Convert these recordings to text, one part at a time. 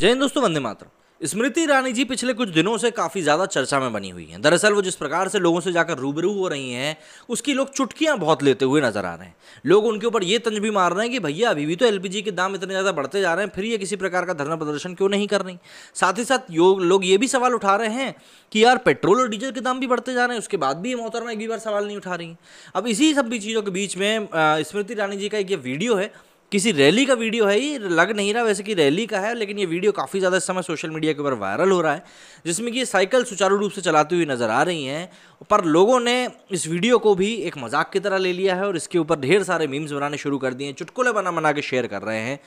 जय हिंद दोस्तों वंदे मातरम स्मृति ईरानी जी पिछले कुछ दिनों से काफ़ी ज़्यादा चर्चा में बनी हुई हैं दरअसल वो जिस प्रकार से लोगों से जाकर रूबरू हो रही हैं उसकी लोग चुटकियां बहुत लेते हुए नजर आ रहे हैं लोग उनके ऊपर ये तंज भी मार रहे हैं कि भैया अभी भी तो एलपीजी के दाम इतने ज़्यादा बढ़ते जा रहे हैं फिर ये किसी प्रकार का धरना प्रदर्शन क्यों नहीं कर रही साथ ही साथ लोग ये भी सवाल उठा रहे हैं कि यार पेट्रोल और डीजल के दाम भी बढ़ते जा रहे हैं उसके बाद भी मोहतरमा एक भी बार सवाल नहीं उठा रही अब इसी सब चीज़ों के बीच में स्मृति ईरानी जी का एक ये वीडियो है किसी रैली का वीडियो है ये लग नहीं रहा वैसे कि रैली का है लेकिन ये वीडियो काफ़ी ज़्यादा समय सोशल मीडिया के ऊपर वायरल हो रहा है जिसमें कि ये साइकिल सुचारू रूप से चलाती हुई नज़र आ रही हैं पर लोगों ने इस वीडियो को भी एक मजाक की तरह ले लिया है और इसके ऊपर ढेर सारे मीम्स बनाने शुरू कर दिए हैं चुटकुले बना बना के शेयर कर रहे हैं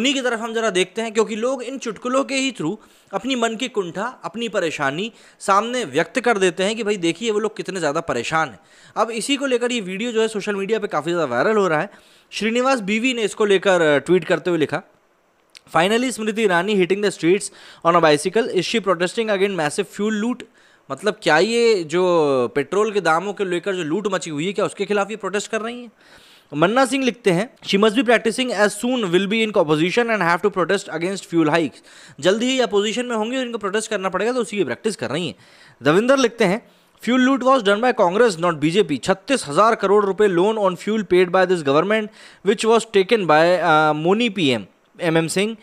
उन्हीं की तरफ हम ज़रा देखते हैं क्योंकि लोग इन चुटकुलों के ही थ्रू अपनी मन की कुंठा अपनी परेशानी सामने व्यक्त कर देते हैं कि भाई देखिए वो लोग कितने ज़्यादा परेशान हैं अब इसी को लेकर ये वीडियो जो है सोशल मीडिया पर काफ़ी ज़्यादा वायरल हो रहा है श्रीनिवास बीवी ने इसको लेकर ट्वीट करते हुए लिखा finally Smriti Irani hitting the streets on a bicycle is she protesting again massive fuel loot मतलब क्या ये जो पेट्रोल के दामों के लेकर जो लूट मची हुई है क्या उसके खिलाफ ये प्रोटेस्ट कर रही है मन्ना सिंह लिखते हैं she must be practising as soon will be in opposition and have to protest against fuel hike जल्द ही अपोजिशन में होंगे और इनको प्रोटेस्ट करना पड़ेगा तो उसी की प्रैक्टिस कर रही हैं रविंदर लिखते हैं fuel loot was done by Congress not BJP छत्तीस हजार करोड़ रुपए loan on fuel paid by this government which was taken by Mauni P M M M Singh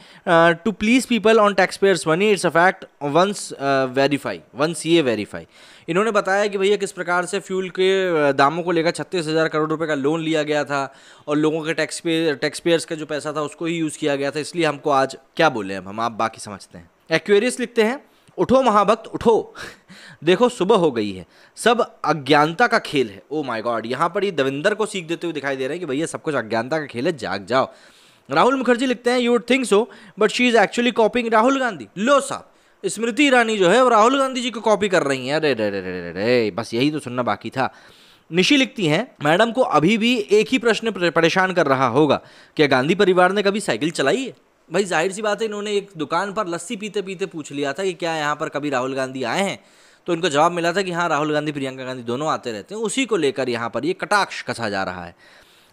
to please people on tax payers money it's a fact once verify once ये verify इन्होंने बताया कि भैया किस प्रकार से फ्यूल के uh, दामों को लेकर छत्तीस हज़ार करोड़ रुपए का लोन लिया गया था और लोगों के टैक्स टैक्स पेयर्स का जो पैसा था उसको ही यूज़ किया गया था इसलिए हमको आज क्या बोले हम आप बाकी समझते हैं एक्वेरियस लिखते हैं उठो महाभक्त उठो देखो सुबह हो गई है सब अज्ञानता का खेल है ओ माय गॉड यहाँ पर ये दविंदर को सीख देते हुए दिखाई दे रहे हैं कि भैया सब कुछ अज्ञानता का खेल है जाग जाओ राहुल मुखर्जी लिखते हैं you would think so but she is actually copying Rahul Gandhi लो साहब स्मृति ईरानी जो है वो राहुल गांधी जी को कॉपी कर रही हैं अरे रे रे रे रे बस यही तो सुनना बाकी था निशी लिखती हैं मैडम को अभी भी एक ही प्रश्न परेशान कर रहा होगा क्या गांधी परिवार ने कभी साइकिल चलाई है भाई जाहिर सी बात है इन्होंने एक दुकान पर लस्सी पीते पीते पूछ लिया था कि क्या यहाँ पर कभी राहुल गांधी आए हैं तो इनको जवाब मिला था कि हाँ राहुल गांधी प्रियंका गांधी दोनों आते रहते हैं उसी को लेकर यहाँ पर ये कटाक्ष कसा जा रहा है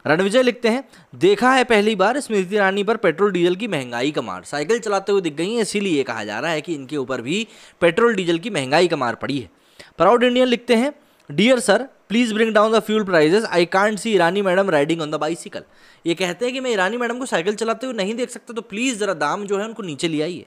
रणविजय लिखते हैं देखा है पहली बार स्मृति ईरानी पर पेट्रोल डीजल की महंगाई का मार साइकिल चलाते हुए दिख गई है इसीलिए कहा जा रहा है कि इनके ऊपर भी पेट्रोल डीजल की महंगाई का मार पड़ी है प्राउड इंडियन लिखते हैं dear sir please bring down the fuel prices I can't see Irani madam riding on the bicycle ये कहते हैं कि मैं ईरानी मैडम को साइकिल चलाते हुए नहीं देख सकता तो प्लीज़ ज़रा दाम जो है उनको नीचे ले आइए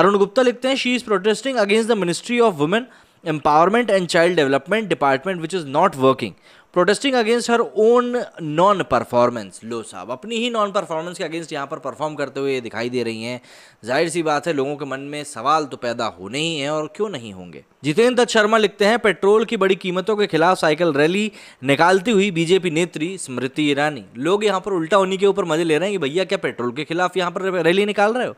अरुण गुप्ता लिखते हैं she is protesting against the ministry of women empowerment and child development department which is not working protesting against her own non performance लो साहब अपनी ही नॉन परफॉर्मेंस के अगेंस्ट यहाँ पर परफॉर्म करते हुए दिखाई दे रही हैं जाहिर सी बात है लोगों के मन में सवाल तो पैदा होने ही हैं और क्यों नहीं होंगे जितेंद्र दत्त शर्मा लिखते हैं पेट्रोल की बड़ी कीमतों के खिलाफ साइकिल रैली निकालती हुई बीजेपी नेत्री स्मृति ईरानी लोग यहाँ पर उल्टा होने के ऊपर मजे ले रहे हैं कि भैया क्या पेट्रोल के खिलाफ यहाँ पर रैली निकाल रहे हो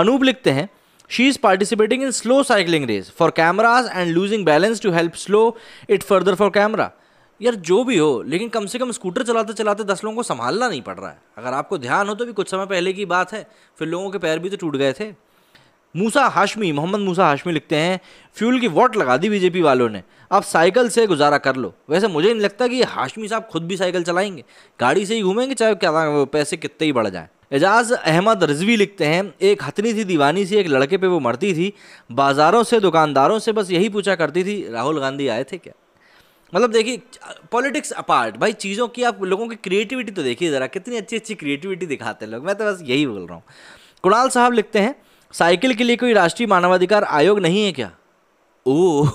अनूप लिखते हैं She is participating in slow cycling race for cameras and losing balance to help slow it further for camera. यार जो भी हो लेकिन कम से कम स्कूटर चलाते चलाते दस लोगों को संभालना नहीं पड़ रहा है अगर आपको ध्यान हो तो भी कुछ समय पहले की बात है फिर लोगों के पैर भी तो टूट गए थे मूसा हाशमी मोहम्मद मूसा हाशमी लिखते हैं फ्यूल की वॉट लगा दी बीजेपी वालों ने आप साइकिल से गुजारा कर लो वैसे मुझे नहीं लगता कि हाशमी साहब खुद भी साइकिल चलाएंगे गाड़ी से ही घूमेंगे चाहे क्या पैसे कितने ही बढ़ जाएं एजाज अहमद रजवी लिखते हैं एक हथनी थी दीवानी सी एक लड़के पे वो मरती थी बाज़ारों से दुकानदारों से बस यही पूछा करती थी राहुल गांधी आए थे क्या मतलब देखिए पॉलिटिक्स अपार्ट भाई चीज़ों की आप लोगों की क्रिएटिविटी तो देखिए ज़रा कितनी अच्छी अच्छी क्रिएटिविटी दिखाते हैं लोग मैं तो बस यही बोल रहा हूँ कुणाल साहब लिखते हैं साइकिल के लिए कोई राष्ट्रीय मानवाधिकार आयोग नहीं है क्या ओ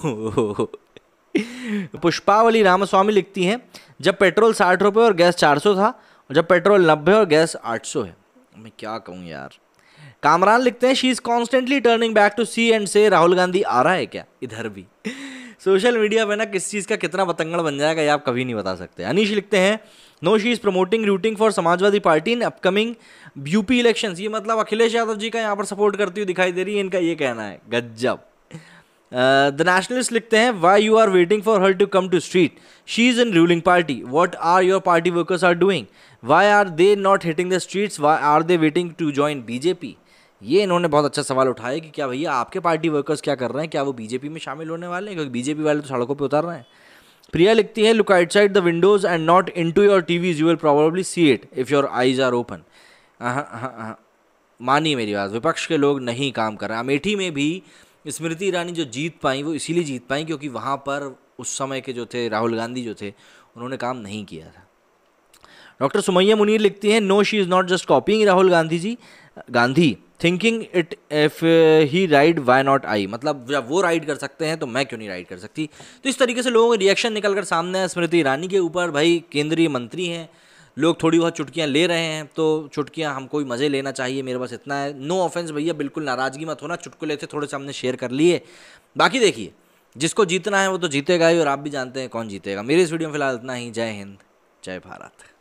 पुष्पावली रामस्वामी लिखती हैं जब पेट्रोल साठ रुपये और गैस चार सौ था जब पेट्रोल नब्बे और गैस आठ सौ है मैं क्या कहूँ यार कामरान लिखते हैं she is constantly turning back to see and say Rahul Gandhi आ रहा है क्या इधर भी सोशल मीडिया पे ना किस चीज़ का कितना पतंगड़ बन जाएगा ये आप कभी नहीं बता सकते अनिश लिखते हैं no she is promoting rooting for Samajwadi Party in upcoming UP elections ये मतलब अखिलेश यादव जी का यहाँ पर सपोर्ट करती हुई दिखाई दे रही है इनका ये कहना है गजब द नेशनलिस्ट लिखते हैं why you are waiting for her to come to street she is in ruling party what are your party workers are doing why are they not hitting the streets why are they waiting to join BJP ये इन्होंने बहुत अच्छा सवाल उठाया कि क्या भैया आपके पार्टी वर्कर्स क्या कर रहे हैं क्या वो बीजेपी में शामिल होने वाले हैं क्योंकि बीजेपी वाले तो सड़कों पर उतर रहे हैं प्रिया लिखती है look outside the windows and not in to your TVs you will probably see it if your eyes are open मानिए मेरी बात विपक्ष के लोग नहीं काम कर रहे हैं अमेठी में भी स्मृति ईरानी जो जीत पाई वो इसीलिए जीत पाई क्योंकि वहाँ पर उस समय के जो थे राहुल गांधी जो थे उन्होंने काम नहीं किया था डॉक्टर सुमैया मुनीर लिखती हैं no she is not just copying Rahul Gandhi ji Gandhi thinking it if he ride why not I मतलब जब वो राइड कर सकते हैं तो मैं क्यों नहीं राइड कर सकती तो इस तरीके से लोगों के रिएक्शन निकल कर सामने है स्मृति ईरानी के ऊपर भाई केंद्रीय मंत्री हैं लोग थोड़ी बहुत चुटकियाँ ले रहे हैं तो चुटकियाँ हमको ही मज़े लेना चाहिए मेरे पास इतना है नो ऑफेंस भैया बिल्कुल नाराज़गी मत होना चुटकुले थे थोड़े से हमने शेयर कर लिए बाकी देखिए जिसको जीतना है वो तो जीतेगा ही और आप भी जानते हैं कौन जीतेगा मेरे इस वीडियो में फिलहाल इतना ही जय हिंद जय भारत